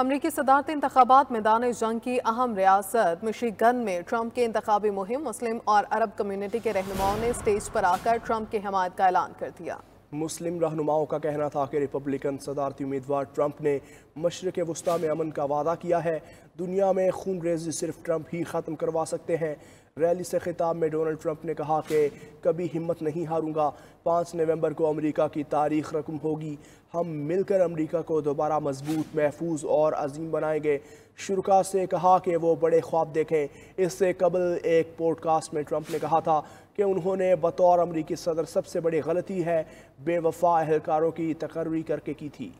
अमरीकी सदारती इंतबात मैदान जंग की अहम रियासत मिशीगन में ट्रंप के इंतबी मुहिम मुस्लिम और अरब कम्यूनिटी के रहनुमाओं ने स्टेज पर आकर ट्रंप की हमायत का ऐलान कर दिया मुस्लिम रहनुमाओं का कहना था कि रिपब्लिकन सदारती उम्मीदवार ट्रंप ने मशरक वस्ती में अमन का वादा किया है दुनिया में खून रेजी सिर्फ ट्रंप ही ख़त्म करवा सकते हैं रैली से खिताब में डोनाल्ड ट्रंप ने कहा कि कभी हिम्मत नहीं हारूंगा पाँच नवंबर को अमेरिका की तारीख रकम होगी हम मिलकर अमेरिका को दोबारा मजबूत महफूज और अजीम बनाएंगे शुरुआत से कहा कि वो बड़े ख्वाब देखें इससे कबल एक पॉडकास्ट में ट्रंप ने कहा था कि उन्होंने बतौर अमरीकी सदर सबसे बड़ी गलती है बेवफा अहलकारों की तकर्री करके की थी